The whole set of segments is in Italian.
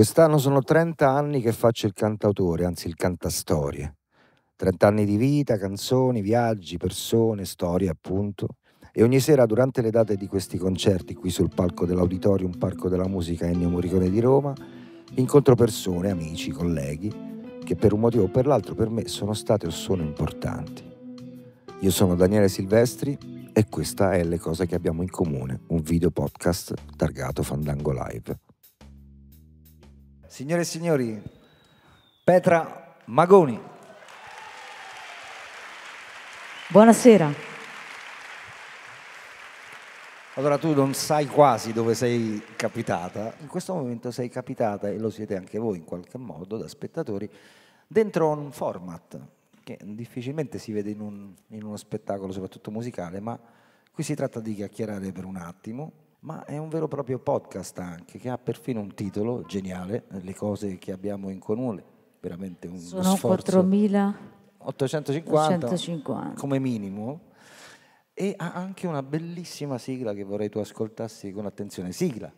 Quest'anno sono 30 anni che faccio il cantautore, anzi il cantastorie. 30 anni di vita, canzoni, viaggi, persone, storie appunto. E ogni sera durante le date di questi concerti qui sul palco dell'Auditorium Parco della Musica Ennio Morricone di Roma, incontro persone, amici, colleghi che per un motivo o per l'altro per me sono state o sono importanti. Io sono Daniele Silvestri e questa è Le cose che abbiamo in comune, un video podcast targato Fandango Live. Signore e signori, Petra Magoni. Buonasera. Allora tu non sai quasi dove sei capitata, in questo momento sei capitata e lo siete anche voi in qualche modo da spettatori dentro un format che difficilmente si vede in, un, in uno spettacolo soprattutto musicale, ma qui si tratta di chiacchierare per un attimo, ma è un vero e proprio podcast anche, che ha perfino un titolo geniale, le cose che abbiamo in comune, veramente un Sono sforzo. 4.850 come minimo, e ha anche una bellissima sigla che vorrei tu ascoltassi con attenzione. Sigla.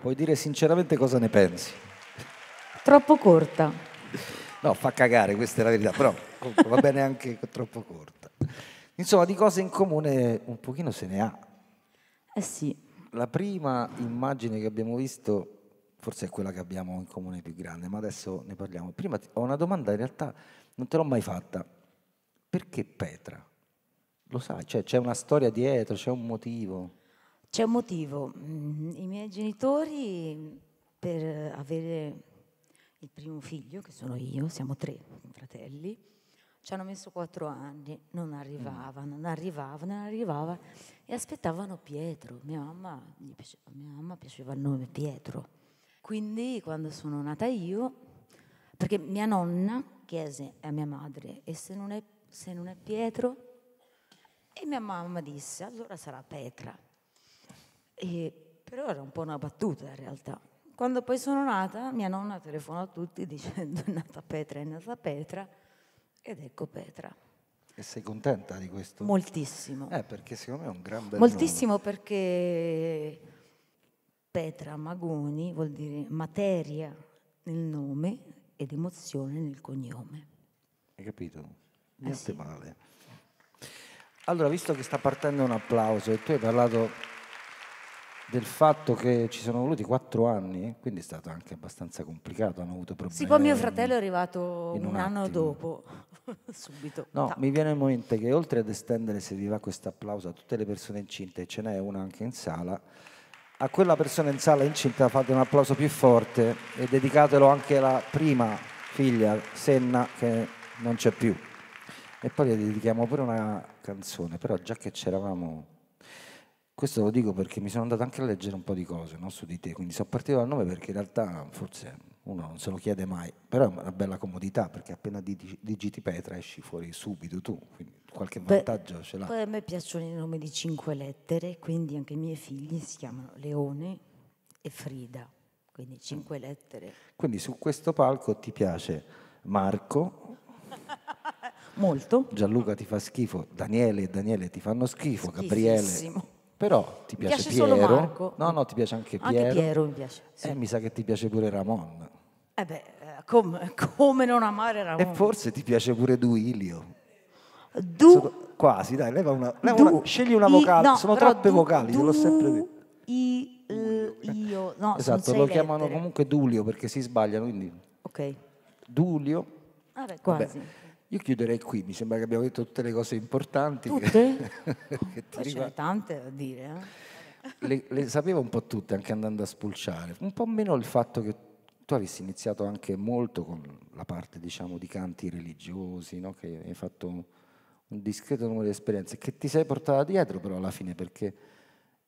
Puoi dire sinceramente cosa ne pensi? Troppo corta. No, fa cagare, questa è la verità, però va bene anche troppo corta. Insomma, di cose in comune un pochino se ne ha. Eh sì. La prima immagine che abbiamo visto forse è quella che abbiamo in comune più grande, ma adesso ne parliamo. Prima ho una domanda in realtà non te l'ho mai fatta. Perché Petra? Lo sai, cioè, c'è una storia dietro, c'è un motivo. C'è un motivo. Mm, I miei genitori per avere il primo figlio, che sono io, siamo tre fratelli, ci hanno messo quattro anni, non arrivava, non arrivava, non arrivava e aspettavano Pietro. Mia mamma, piaceva, mia mamma piaceva il nome Pietro. Quindi quando sono nata io, perché mia nonna chiese a mia madre e se non è, se non è Pietro? E mia mamma disse allora sarà Petra. E, però era un po' una battuta in realtà quando poi sono nata, mia nonna telefonò a tutti dicendo è nata Petra, è nata Petra, ed ecco Petra. E sei contenta di questo? Moltissimo. Eh, perché secondo me è un gran bel Moltissimo nome. perché Petra Magoni vuol dire materia nel nome ed emozione nel cognome. Hai capito? Niente eh sì. male. Allora, visto che sta partendo un applauso e tu hai parlato del fatto che ci sono voluti quattro anni, quindi è stato anche abbastanza complicato, hanno avuto problemi. Sì, poi mio fratello è arrivato un, un anno dopo, subito. No, Ta. mi viene in mente che oltre ad estendere, se vi va questo applauso, a tutte le persone incinte, e ce n'è una anche in sala, a quella persona in sala incinta fate un applauso più forte e dedicatelo anche alla prima figlia, Senna, che non c'è più. E poi le dedichiamo pure una canzone, però già che c'eravamo questo lo dico perché mi sono andato anche a leggere un po' di cose no, su di te, quindi sono partito dal nome perché in realtà forse uno non se lo chiede mai, però è una bella comodità perché appena digiti, Petra esci fuori subito tu, quindi qualche vantaggio Beh, ce l'ha. Poi a me piacciono i nomi di cinque lettere, quindi anche i miei figli si chiamano Leone e Frida, quindi cinque lettere. Quindi su questo palco ti piace Marco, Molto. Gianluca ti fa schifo, Daniele e Daniele ti fanno schifo, Gabriele però ti piace, piace Piero? Solo Marco. No, no, ti piace anche Piero. Anche Piero mi piace. Eh, sì. Eh, mi sa che ti piace pure Ramon. Eh beh, eh, com- come non amare Ramon? E forse ti piace pure Duilio. Du... Sono... quasi, dai, leva una, leva una... scegli una vocale. I... No, Sono troppe du... vocali, du... l'ho sempre detto. I... Io, no, eh, esatto, lo lettere. chiamano comunque Dulio perché si sbagliano, quindi... Ok. Dulio. Ah Vabbè, quasi. Vabbè. Io chiuderei qui, mi sembra che abbiamo detto tutte le cose importanti. Tutte? che ti riguard... tante da dire. Eh? Le, le sapevo un po' tutte, anche andando a spulciare. Un po' meno il fatto che tu avessi iniziato anche molto con la parte, diciamo, di canti religiosi, no? che hai fatto un discreto numero di esperienze, che ti sei portata dietro però alla fine, perché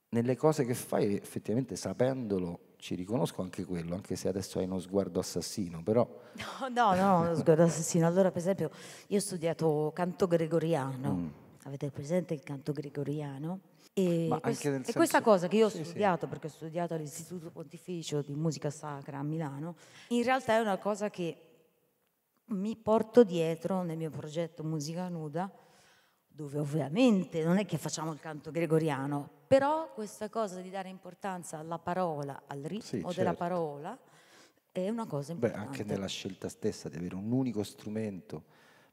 nelle cose che fai, effettivamente sapendolo, ci riconosco anche quello, anche se adesso hai uno sguardo assassino, però... No, no, no, uno sguardo assassino. Allora, per esempio, io ho studiato canto gregoriano, mm. avete presente il canto gregoriano? E, questo, e questa cosa che io ho sì, studiato, sì. perché ho studiato all'Istituto Pontificio di Musica Sacra a Milano, in realtà è una cosa che mi porto dietro nel mio progetto Musica Nuda, dove ovviamente non è che facciamo il canto gregoriano, però questa cosa di dare importanza alla parola, al ritmo sì, certo. della parola, è una cosa importante. Beh, anche nella scelta stessa di avere un unico strumento,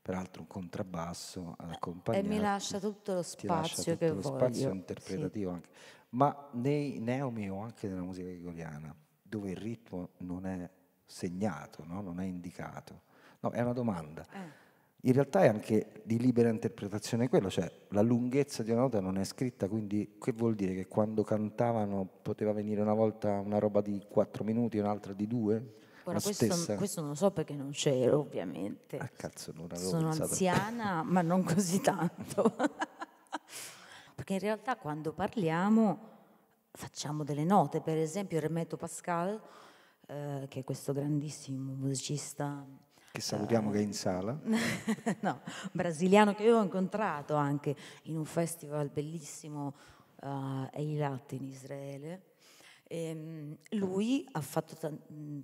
peraltro un contrabbasso accompagnato. Eh, e mi lascia tutto lo spazio tutto che lo voglio. spazio interpretativo sì. anche. Ma nei neomi o anche nella musica gregoriana, dove il ritmo non è segnato, no? non è indicato. No, è una domanda. Eh in realtà è anche di libera interpretazione quello, cioè la lunghezza di una nota non è scritta, quindi che vuol dire che quando cantavano poteva venire una volta una roba di 4 minuti, e un'altra di 2? Ora, questo, questo, non lo so perché non c'ero ovviamente. Ah, cazzo, non avevo Sono pensato. anziana, ma non così tanto. perché in realtà quando parliamo facciamo delle note, per esempio Remetto Pascal, eh, che è questo grandissimo musicista che salutiamo che è in sala. no, brasiliano che io ho incontrato anche in un festival bellissimo uh, eh, Eilat in Israele. E, ehm, lui ha fatto t-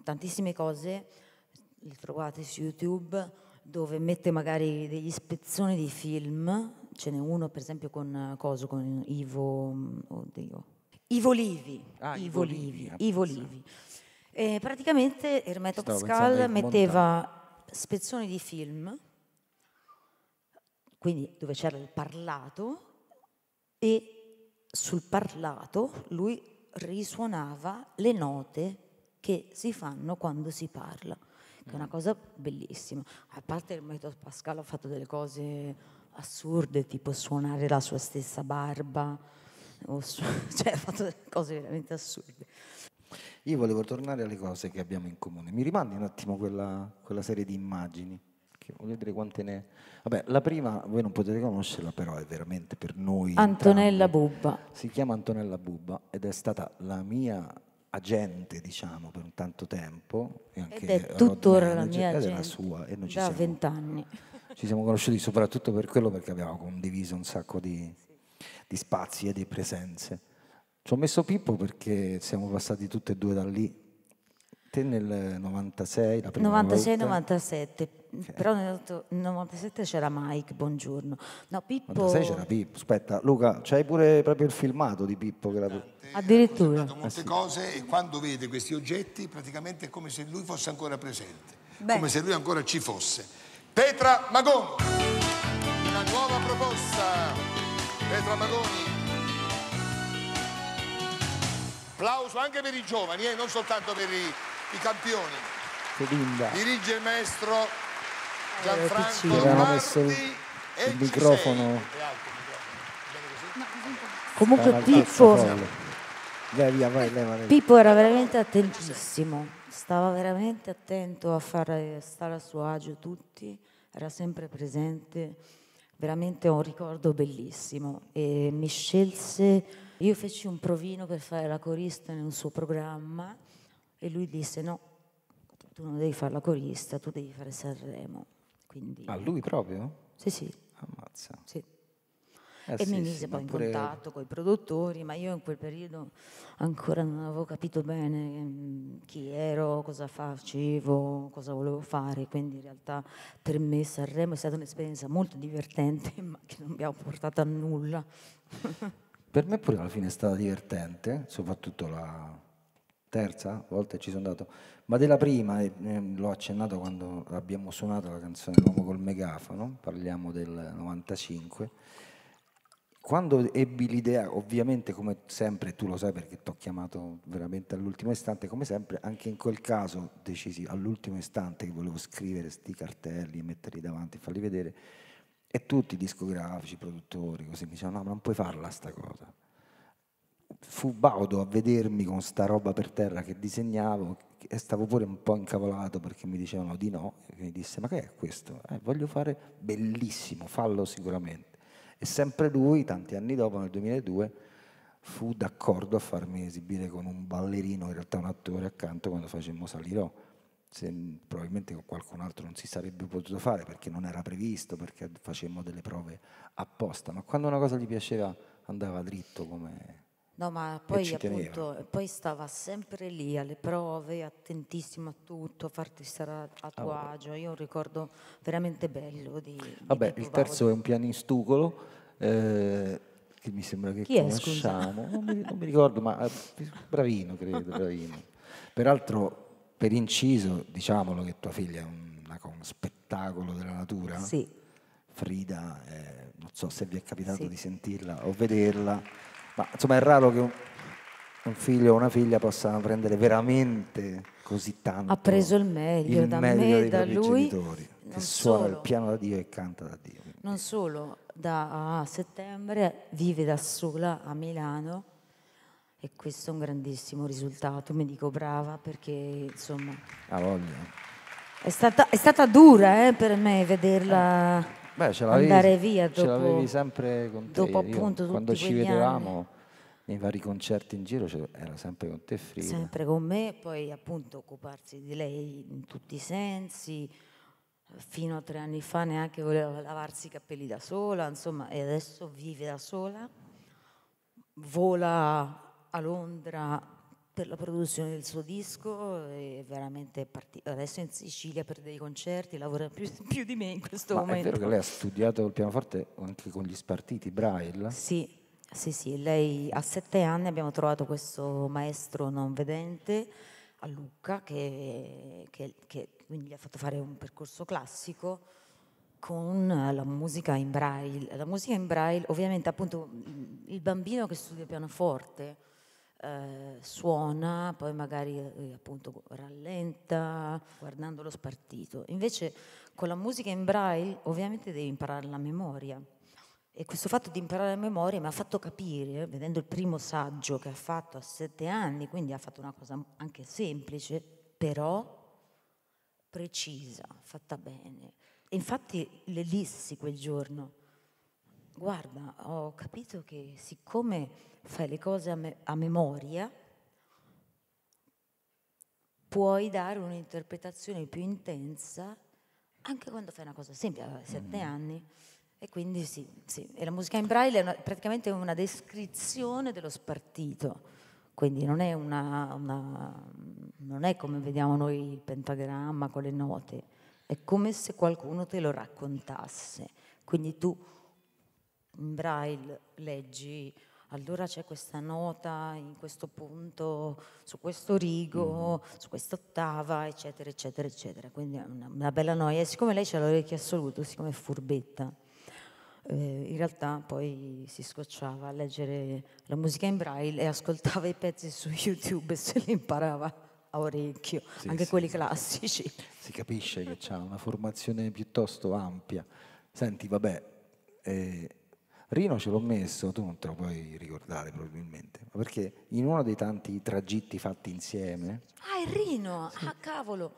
tantissime cose, le trovate su YouTube, dove mette magari degli spezzoni di film, ce n'è uno per esempio con, cosa, con Ivo, mm, oddio, Ivo Livi, ah, Ivo, Ivo Livi, Livi, ah, Ivo Livi. E praticamente Ermeto Pascal metteva spezzoni di film, quindi dove c'era il parlato, e sul parlato lui risuonava le note che si fanno quando si parla, che è una mm. cosa bellissima. A parte il metodo Pascal ha fatto delle cose assurde, tipo suonare la sua stessa barba, su- cioè ha fatto delle cose veramente assurde. Io volevo tornare alle cose che abbiamo in comune. Mi rimandi un attimo quella, quella serie di immagini? Che voglio dire quante ne. Vabbè, la prima voi non potete conoscerla, però è veramente per noi. Antonella entrambi. Bubba. Si chiama Antonella Bubba ed è stata la mia agente, diciamo, per un tanto tempo. E anche ed è tuttora la mia agente. È la sua, e noi ci da vent'anni. Ci siamo conosciuti soprattutto per quello perché abbiamo condiviso un sacco di, di spazi e di presenze. Ci ho messo Pippo perché siamo passati tutte e due da lì. Te nel 96, la prima 96-97, okay. però nel 97 c'era Mike, buongiorno. No, Pippo... 96 c'era Pippo, aspetta Luca, c'hai pure proprio il filmato di Pippo che era... Addirittura. molte ah, sì. cose e quando vede questi oggetti praticamente è come se lui fosse ancora presente, Beh. come se lui ancora ci fosse. Petra Magoni, una nuova proposta. Petra Magoni. Applauso anche per i giovani, eh, non soltanto per i, i campioni. Linda. Dirige il maestro eh, Gianfranco eh, Marti il, il microfono. Comunque Pippo Dai, via, vai, leva, Pippo era veramente attentissimo, stava veramente attento a far stare a suo agio tutti, era sempre presente, veramente un ricordo bellissimo e mi scelse io feci un provino per fare la corista in un suo programma e lui disse no, tu non devi fare la corista, tu devi fare Sanremo. Quindi... Ah, lui proprio? Sì, sì. Ammazza. Sì. Eh, e sì, mi mise sì, poi in pure... contatto con i produttori, ma io in quel periodo ancora non avevo capito bene mm, chi ero, cosa facevo, cosa volevo fare, quindi in realtà per me Sanremo è stata un'esperienza molto divertente, ma che non mi ha portato a nulla. Per me pure alla fine è stata divertente, soprattutto la terza volta ci sono andato, ma della prima, eh, ehm, l'ho accennato quando abbiamo suonato la canzone L'uomo col megafono, parliamo del 95, quando ebbi l'idea, ovviamente come sempre tu lo sai perché ti ho chiamato veramente all'ultimo istante, come sempre anche in quel caso decisi all'ultimo istante che volevo scrivere questi cartelli, metterli davanti e farli vedere, e tutti i discografici, i produttori, così mi dicevano, no, ma non puoi farla sta cosa. Fu Baudo a vedermi con sta roba per terra che disegnavo e stavo pure un po' incavolato perché mi dicevano di no. E mi disse, ma che è questo? Eh, voglio fare bellissimo, fallo sicuramente. E sempre lui, tanti anni dopo, nel 2002, fu d'accordo a farmi esibire con un ballerino, in realtà un attore accanto, quando facemmo Salirò se, probabilmente con qualcun altro non si sarebbe potuto fare perché non era previsto, perché facemmo delle prove apposta, ma quando una cosa gli piaceva andava dritto come... No, ma poi appunto poi stava sempre lì alle prove, attentissimo a tutto, a farti stare a, a tuo ah, agio. Io un ricordo veramente bello di... Vabbè, il terzo è un pianistucolo. Eh, che mi sembra che Chi conosciamo, non mi, non mi ricordo, ma eh, bravino credo, bravino. Peraltro per inciso, diciamolo che tua figlia è una, un spettacolo della natura. Sì. Frida, eh, non so se vi è capitato sì. di sentirla o vederla, ma insomma è raro che un, un figlio o una figlia possano prendere veramente così tanto. Ha preso il meglio il da meglio me, da lui. Genitori, che solo. suona il piano da Dio e canta da Dio. Non solo, da settembre vive da sola a Milano e questo è un grandissimo risultato, mi dico brava perché insomma... Ah, è, stata, è stata, dura eh, per me vederla eh. Beh, andare via dopo... Ce l'avevi sempre con te, appunto, quando ci vedevamo... Anni nei vari concerti in giro era sempre con te Frida. Sempre con me, poi appunto occuparsi di lei in tutti i sensi, fino a tre anni fa neanche voleva lavarsi i capelli da sola, insomma, e adesso vive da sola, vola a Londra per la produzione del suo disco e veramente partì, adesso è in Sicilia per dei concerti, lavora più, più di me in questo Ma momento. È vero che lei ha studiato il pianoforte anche con gli spartiti, Braille? Sì, sì, sì, lei a sette anni abbiamo trovato questo maestro non vedente a Lucca che, che, che quindi gli ha fatto fare un percorso classico con la musica in braille. La musica in braille, ovviamente appunto il bambino che studia pianoforte eh, suona, poi magari eh, appunto rallenta guardando lo spartito. Invece con la musica in braille ovviamente devi imparare la memoria. E questo fatto di imparare la memoria mi ha fatto capire, eh, vedendo il primo saggio che ha fatto a sette anni, quindi ha fatto una cosa anche semplice, però precisa, fatta bene. E infatti le lissi quel giorno, guarda, ho capito che siccome fai le cose a, me- a memoria, puoi dare un'interpretazione più intensa anche quando fai una cosa semplice, aveva sette mm. anni. E quindi sì, sì. E la musica in braille è una, praticamente una descrizione dello spartito, quindi non è, una, una, non è come vediamo noi il pentagramma con le note, è come se qualcuno te lo raccontasse. Quindi tu in braille leggi allora c'è questa nota in questo punto, su questo rigo, mm-hmm. su quest'ottava, eccetera, eccetera, eccetera. Quindi è una, una, bella noia. E siccome lei ha l'orecchio assoluto, siccome è furbetta, eh, in realtà poi si scocciava a leggere la musica in braille e ascoltava i pezzi su YouTube e se li imparava a orecchio, sì, anche sì, quelli sì. classici. Si capisce che ha una formazione piuttosto ampia. Senti, vabbè... Eh, Rino ce l'ho messo, tu non te lo puoi ricordare probabilmente, ma perché in uno dei tanti tragitti fatti insieme... Ah, è Rino! Sì. Ah, cavolo!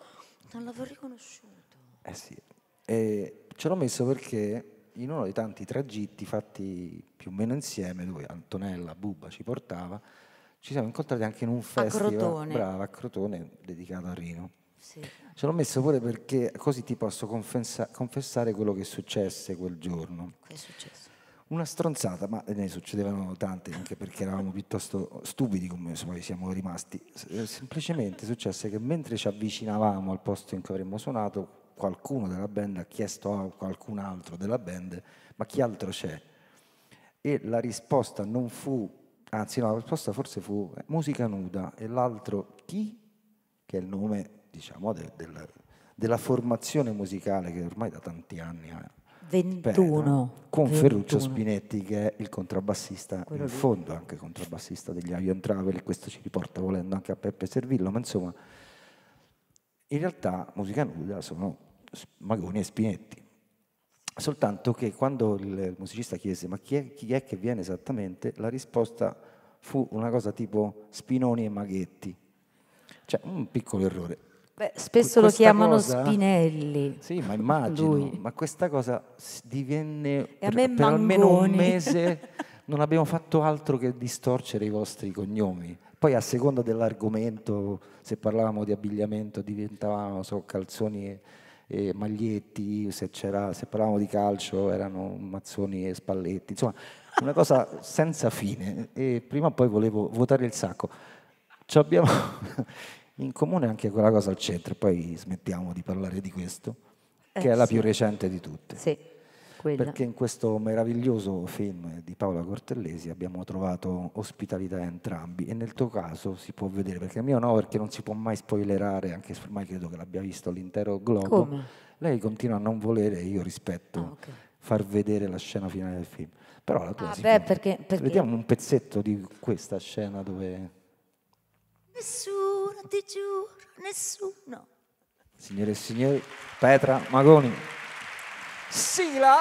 Non l'avevo riconosciuto. Eh sì, e ce l'ho messo perché in uno dei tanti tragitti fatti più o meno insieme, dove Antonella Bubba ci portava, ci siamo incontrati anche in un festival... A Crotone. Brava, a Crotone, dedicato a Rino. Sì. Ce l'ho messo pure perché così ti posso confessa- confessare quello che successe quel giorno. Che è successo? una stronzata, ma ne succedevano tante anche perché eravamo piuttosto stupidi come poi siamo rimasti. Eh, semplicemente successe che mentre ci avvicinavamo al posto in cui avremmo suonato, qualcuno della band ha chiesto a qualcun altro della band ma chi altro c'è? E la risposta non fu, anzi no, la risposta forse fu eh, musica nuda e l'altro chi? Che è il nome diciamo del, del, della formazione musicale che ormai da tanti anni ha eh, 21. con 21. Ferruccio Spinetti che è il contrabbassista, Quello in lì. fondo anche contrabbassista degli Ion Travel, e questo ci riporta volendo anche a Peppe Servillo, ma insomma in realtà musica nuda sono Magoni e Spinetti. Soltanto che quando il musicista chiese ma chi è, chi è che viene esattamente, la risposta fu una cosa tipo Spinoni e Maghetti. Cioè un piccolo errore. Beh, spesso lo chiamano cosa, Spinelli. Sì, ma immagino. Lui. Ma questa cosa divenne per, per almeno un mese non abbiamo fatto altro che distorcere i vostri cognomi. Poi a seconda dell'argomento, se parlavamo di abbigliamento, diventavano so, calzoni e, e maglietti, se, se, parlavamo di calcio erano mazzoni e spalletti, insomma una cosa senza fine. E prima o poi volevo votare il sacco. Ci abbiamo... in comune anche quella cosa al centro, poi smettiamo di parlare di questo, eh, che è eh, la più recente di tutte. Sì, Perché in questo meraviglioso film di Paola Cortellesi abbiamo trovato ospitalità entrambi e nel tuo caso si può vedere, perché il mio no, perché non si può mai spoilerare, anche se ormai credo che l'abbia visto l'intero globo. Come? Lei continua a non volere e io rispetto ah, okay. far vedere la scena finale del film. Però la tua ah, beh, perché, perché... Vediamo un pezzetto di questa scena dove... Nessuno non ti giuro, nessuno. Signore e signori, Petra Magoni. Sila.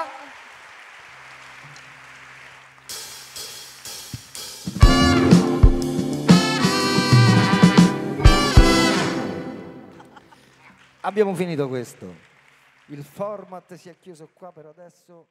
Abbiamo finito questo. Il format si è chiuso qua per adesso.